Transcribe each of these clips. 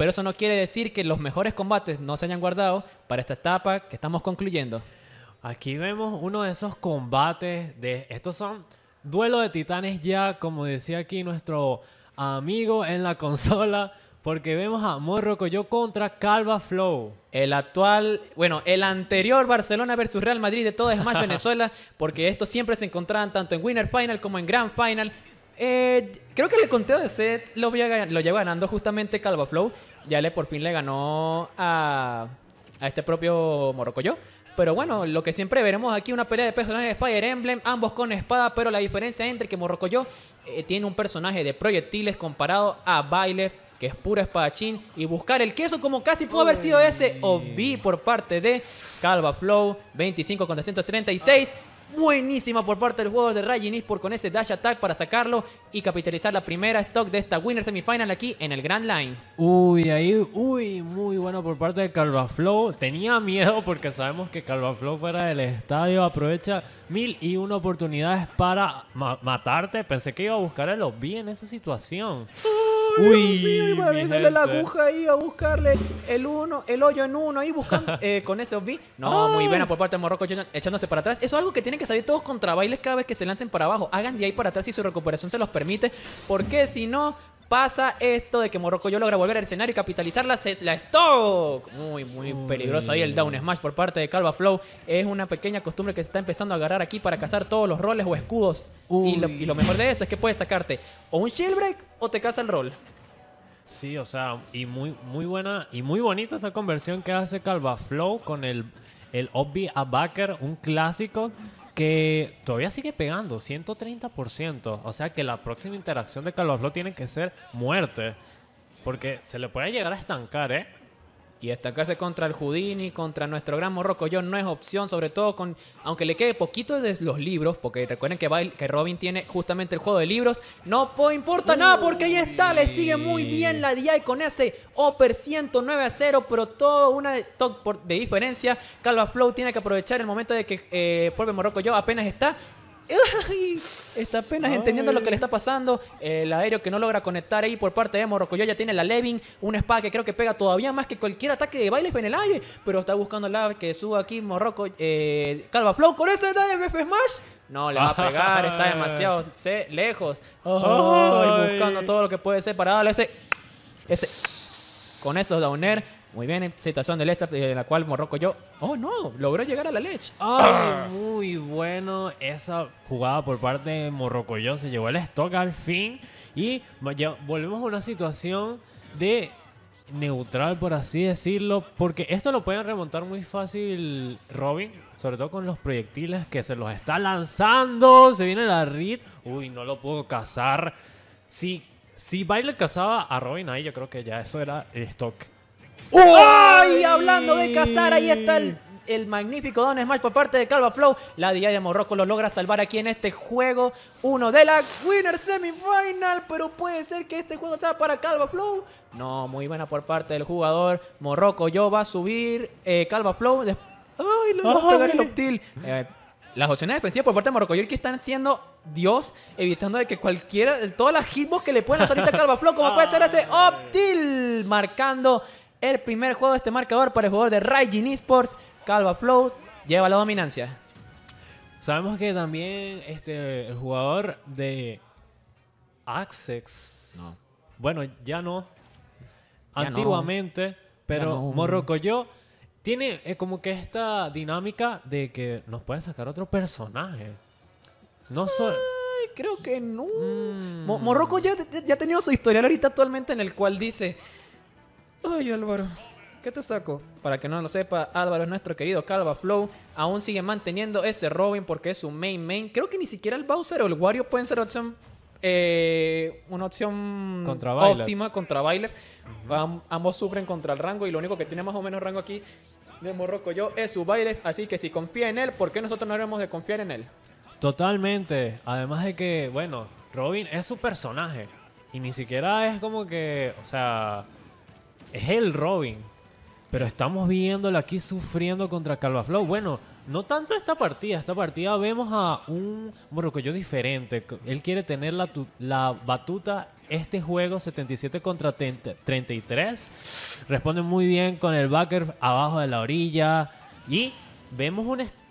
Pero eso no quiere decir que los mejores combates no se hayan guardado para esta etapa que estamos concluyendo. Aquí vemos uno de esos combates de... Estos son duelo de titanes ya, como decía aquí nuestro amigo en la consola. Porque vemos a Morrocoyo contra Calva Flow. El actual, bueno, el anterior Barcelona versus Real Madrid de toda más Venezuela, porque estos siempre se encontraban tanto en Winner Final como en Grand Final. Eh, creo que el conteo de set lo, lo lleva ganando justamente Calva Flow, ya le por fin le ganó a, este propio morrocoyó Pero bueno, lo que siempre veremos aquí, una pelea de personajes de Fire Emblem, ambos con espada, pero la diferencia entre que morrocoyó eh, tiene un personaje de proyectiles comparado a Bailef, que es puro espadachín, y buscar el queso como casi pudo haber sido ese, o por parte de Calva Flow, 25 con 136 buenísima por parte del jugador de Ryan por con ese dash attack para sacarlo y capitalizar la primera stock de esta Winner Semifinal aquí en el Grand Line. Uy, ahí, uy, muy bueno por parte de Calvaflow. Tenía miedo porque sabemos que Calvaflow fuera del estadio aprovecha mil y una oportunidades para matarte. Pensé que iba a buscar a los B en esa situación. Uy, la aguja ahí a buscarle el uno, el hoyo en uno ahí buscando eh, con ese off-b. No, ah. muy buena por parte de Morocco echándose para atrás. Eso es algo que tienen que saber todos contra bailes cada vez que se lancen para abajo. Hagan de ahí para atrás si su recuperación se los permite. Porque si no, pasa esto de que Morocco yo logra volver al escenario y capitalizar la, la stock. Muy, muy peligroso ahí el down smash por parte de Calva Flow. Es una pequeña costumbre que se está empezando a agarrar aquí para cazar todos los roles o escudos. Y lo, mejor de eso es que puedes sacarte o un shield break o te caza el rol Sí, o sea, y muy, muy buena y muy bonita esa conversión que hace Flow con el, el Abacker, un clásico que todavía sigue pegando, 130%. O sea que la próxima interacción de Flow tiene que ser muerte, porque se le puede llegar a estancar, ¿eh? Y destacarse contra el Houdini, contra nuestro gran morocco yo no es opción, sobre todo con. Aunque le quede poquito de los libros, porque recuerden que, que Robin tiene justamente el juego de libros. No importa nada, porque ahí está, le sigue muy bien la DI con ese Oper 109 a 0, pero todo una de, de diferencia. Calva Flow tiene que aprovechar el momento de que eh, Morroco yo apenas está Está apenas entendiendo lo que le está pasando. El aéreo que no logra conectar ahí por parte de Yo Ya tiene la Levin. Un spa que creo que pega todavía más que cualquier ataque de baile en el aire. Pero está buscando la que suba aquí Morroco. Eh, Calva Flow con ese DFF Smash. No, le va a pegar, está demasiado lejos. buscando todo lo que puede ser para darle ese. Ese. Con esos downer muy bien, situación de Leicester de eh, la cual Morroco yo. ¡Oh, no! Logró llegar a la leche. ¡Ay! Ah. muy bueno esa jugada por parte de Morroco yo. Se llevó el stock al fin. Y volvemos a una situación de neutral, por así decirlo. Porque esto lo pueden remontar muy fácil Robin. Sobre todo con los proyectiles que se los está lanzando. Se viene la RIT. Uy, no lo puedo cazar. Si, si Baile cazaba a Robin ahí, yo creo que ya eso era el stock. ¡Uy! Hablando de cazar, ahí está el magnífico Don Smash por parte de Calva Flow. La DI de Morroco lo logra salvar aquí en este juego. Uno de la Winner Semifinal. Pero puede ser que este juego sea para Calva Flow. No, muy buena por parte del jugador. Morroco yo va a subir. Eh, Calva Flow. Ay, Lo va a pegar el optil. Eh, las opciones defensivas por parte de Morocco que están siendo Dios, evitando de que cualquiera, todas las hitbox que le puedan hacer a Calva Flow, como puede ser ese Optil, marcando el primer juego de este marcador para el jugador de Raijin Esports, Calva Flow, lleva la dominancia. Sabemos que también este, el jugador de Axex, no. bueno, ya no, antiguamente, pero no. Morrocoyo tiene eh, como que esta dinámica de que nos pueden sacar otro personaje. No solo creo que no. Mm. ya, ya, ha tenido su historial ahorita actualmente en el cual dice, Ay, Álvaro. ¿Qué te saco? Para que no lo sepa, Álvaro es nuestro querido Calva Flow. Aún sigue manteniendo ese Robin porque es su main main. Creo que ni siquiera el Bowser o el Wario pueden ser opción. Eh, una opción óptima contra Bailer. ambos sufren contra el rango y lo único que tiene más o menos rango aquí de Morroco yo es su Bailer. Así que si confía en él, ¿por qué nosotros no debemos de confiar en él? Totalmente. Además de que, bueno, Robin es su personaje. Y ni siquiera es como que, o sea, es el Robin. Pero estamos viéndolo aquí sufriendo contra Flow Bueno, no tanto esta partida. Esta partida vemos a un yo diferente. Él quiere tener la, la batuta. Este juego 77 contra 33. Responde muy bien con el backer abajo de la orilla. Y vemos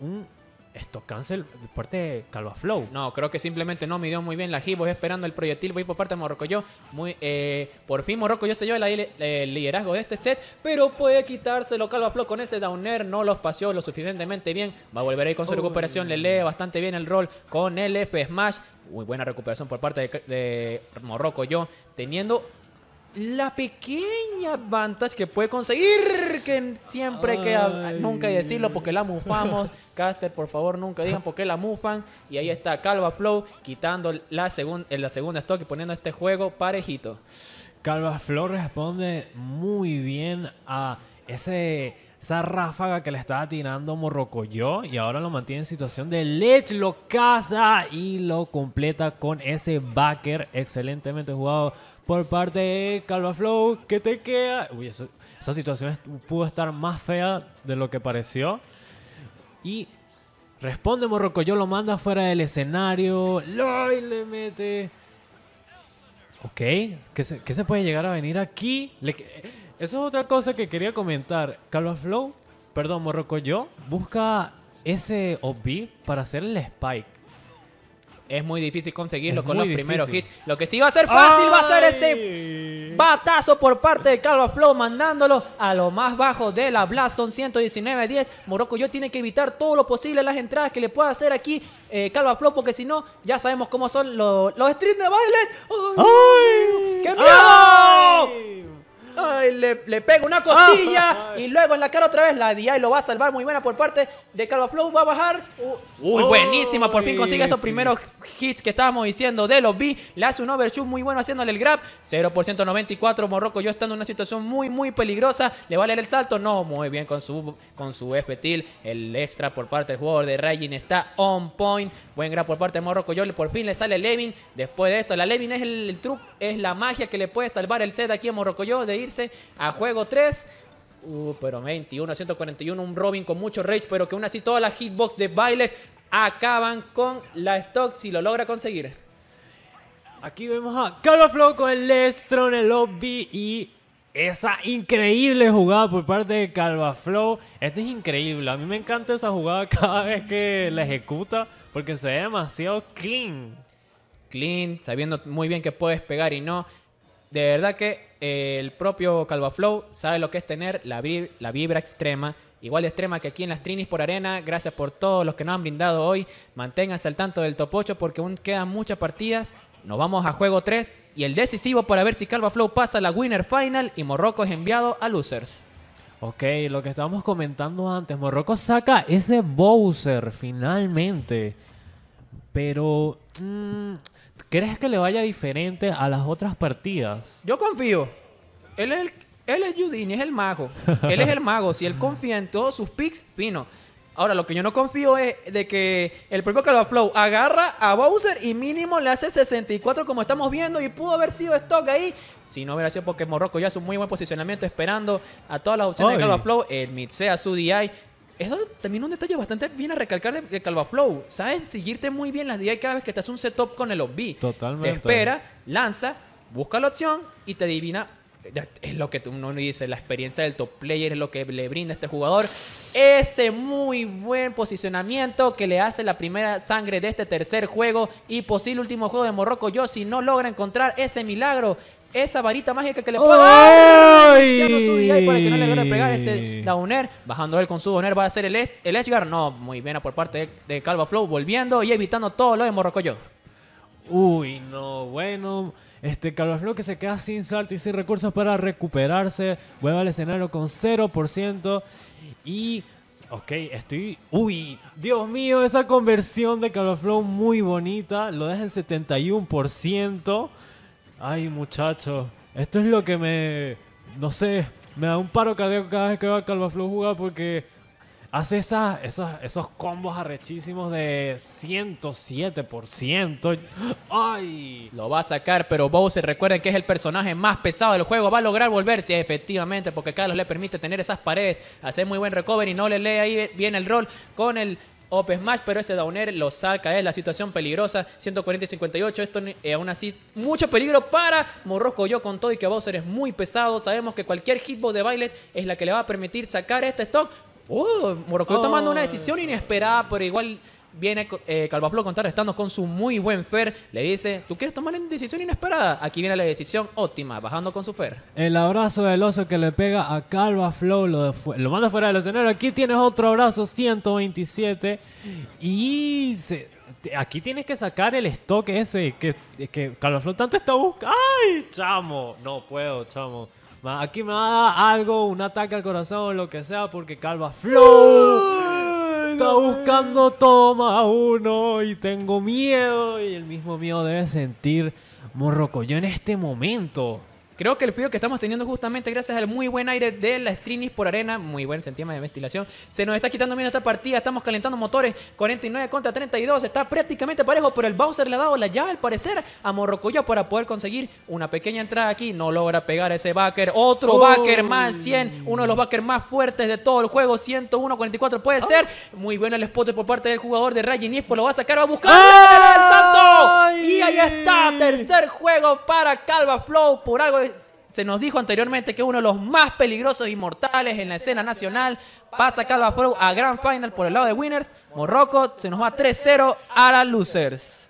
un esto cancel parte Calva Flow. No, creo que simplemente no midió muy bien la hit. Voy esperando el proyectil, voy por parte de yo Muy, eh, por fin Yo se lleva el, liderazgo de este set, pero puede quitárselo Calva Flow con ese downer. No lo espació lo suficientemente bien. Va a volver ahí con su recuperación. Le lee bastante bien el rol con el F Smash. Muy buena recuperación por parte de, de Teniendo la pequeña vantage que puede conseguir, que siempre queda, nunca nunca decirlo porque la mufamos. Caster, por favor, nunca digan porque la mufan. Y ahí está Calva Flow quitando la, la segunda stock y poniendo este juego parejito. Calva Flow responde muy bien a ese esa ráfaga que le estaba tirando Morrocoyó y ahora lo mantiene en situación de ledge, lo caza y lo completa con ese backer excelentemente jugado por parte de Calva Flow, que te queda. Uy, esa situación pudo estar más fea de lo que pareció. Y responde Morrocoyo, lo manda fuera del escenario, lo y le mete. Ok, ¿Qué se, puede llegar a venir aquí? Esa eso es otra cosa que quería comentar. Calva Flow, perdón, Morrocoyo, busca ese OB para hacer el spike. Es muy difícil conseguirlo con los primeros hits. Lo que sí va a ser fácil va a ser ese batazo por parte de Carlos Flow mandándolo a lo más bajo de la Blast. Son 119-10. yo tiene que evitar todo lo posible las entradas que le pueda hacer aquí eh, Calva Flow porque si no, ya sabemos cómo son los, los de baile. ¡Qué miedo! le, pega una costilla ah. y luego en la cara otra vez la DI lo va a salvar. Muy buena por parte de Calva Flow, va a bajar. Uh. Uy, buenísima, por fin consigue esos primeros hits que estábamos diciendo de los B. Le hace un overshoot muy bueno haciéndole el grab. 0% 94, Morroco yo estando en una situación muy, muy peligrosa. ¿Le va a el salto? No, muy bien con su, con su f till El extra por parte del jugador de Raging está on point. Buen grab por parte de Morroco yo. Por fin le sale Levin. Después de esto, la Levin es el, el truco, es la magia que le puede salvar el set aquí a Morroco yo de a juego 3. Uh, pero 21 141, un Robin con mucho rage, pero que aún así todas las hitbox de baile acaban con la stock si lo logra conseguir. Aquí vemos a calvaflow con el Lestro en el lobby y esa increíble jugada por parte de Calvaflow. Esto es increíble. A mí me encanta esa jugada cada vez que la ejecuta porque se ve demasiado clean. Clean, sabiendo muy bien que puedes pegar y no. De verdad que el propio Calvaflow sabe lo que es tener la, vibra, extrema, igual extrema que aquí en las Trinis por Arena. Gracias por todos los que nos han brindado hoy. Manténganse al tanto del top 8 porque aún quedan muchas partidas. Nos vamos a juego 3 y el decisivo para ver si Calvaflow pasa a la Winner Final y Morroco es enviado a Losers. Ok, lo que estábamos comentando antes, Morroco saca ese Bowser finalmente. Pero... Mm, ¿Crees que le vaya diferente a las otras partidas? Yo confío. Él es el, él es es el mago. él es el mago. Si él confía en todos sus picks, fino. Ahora, lo que yo no confío es de que el propio Flow agarra a Bowser y mínimo le hace 64 como estamos viendo y pudo haber sido stock ahí. Si no hubiera sido porque Morroco ya hace un muy buen posicionamiento esperando a todas las opciones de de Flow. el sea su DI, eso también un detalle bastante bien a recalcar de, Calvaflow. Sabes seguirte muy bien las 10 cada vez que te hace un setup con el OB. Totalmente. Te espera, lanza, busca la opción y te adivina. Es lo que uno dice, la experiencia del top player es lo que le brinda a este jugador. Ese muy buen posicionamiento que le hace la primera sangre de este tercer juego y posible último juego de Morroco. Yo, si no logra encontrar ese milagro, esa varita mágica que le puede dar su para que no le pegar ese downer. Bajando él con su downer va a ser el, el Edgeguard. No, muy bien por parte de, Calva Flow. Volviendo y evitando todo lo de Morrocoyo. Uy, no, bueno. Este Calva Flow que se queda sin salto y sin recursos para recuperarse. Vuelve al escenario con 0%. Y Ok, estoy. ¡Uy! Dios mío, esa conversión de Flow muy bonita. Lo deja en 71% ay muchacho, esto es lo que me, no sé, me da un paro cardíaco cada vez que va a Calvaflor jugar porque hace esas, esos, esos combos arrechísimos de 107%. ¡Ay! Lo va a sacar, pero Bowser, recuerden que es el personaje más pesado del juego. Va a lograr volverse, efectivamente, porque Carlos le permite tener esas paredes, hacer muy buen recovery. y No le lee ahí bien el rol con el up smash, pero ese downer lo saca. Es la situación peligrosa. 140 y 58. Esto eh, aún así, mucho peligro para Morroco. yo con todo y que Bowser es muy pesado. Sabemos que cualquier hitbox de Violet es la que le va a permitir sacar este stock. Uh, Morroco tomando una oh. decisión inesperada, pero igual viene eh, Calvaflow contar estando con su muy buen Fer. Le dice, ¿tú quieres tomar una decisión inesperada? Aquí viene la decisión óptima, bajando con su Fer. El abrazo del oso que le pega a Calvaflow lo, lo manda fuera del escenario. Aquí tienes otro abrazo, 127. Y aquí tienes que sacar el stock ese que, que tanto está buscando. ¡Ay, chamo! No puedo, chamo. Aquí me va algo, un ataque al corazón, lo que sea, porque Calva Flow ¡Uh! está buscando toma uno y tengo miedo y el mismo miedo debe sentir Morroco. en este momento Creo que el frío que estamos teniendo justamente gracias al muy buen aire de la Strinis por arena, muy buen sentimiento de ventilación. Se nos está quitando bien esta partida, estamos calentando motores, 49 contra 32, está prácticamente parejo, pero el Bowser le ha dado la llave al parecer a Morrocoya para poder conseguir una pequeña entrada aquí. No logra pegar ese backer, otro backer más 100, uno de los backers más fuertes de todo el juego, 101, 44 puede ah. ser. Muy bueno el spot por parte del jugador de Ryan por lo va a sacar, va a buscar el tanto. Y ahí está, tercer juego para Calva Flow por algo de se nos dijo anteriormente que uno de los más peligrosos e inmortales en la escena nacional pasa Calafro a Grand Final por el lado de Winners. Morroco se nos va 3-0 a los Losers.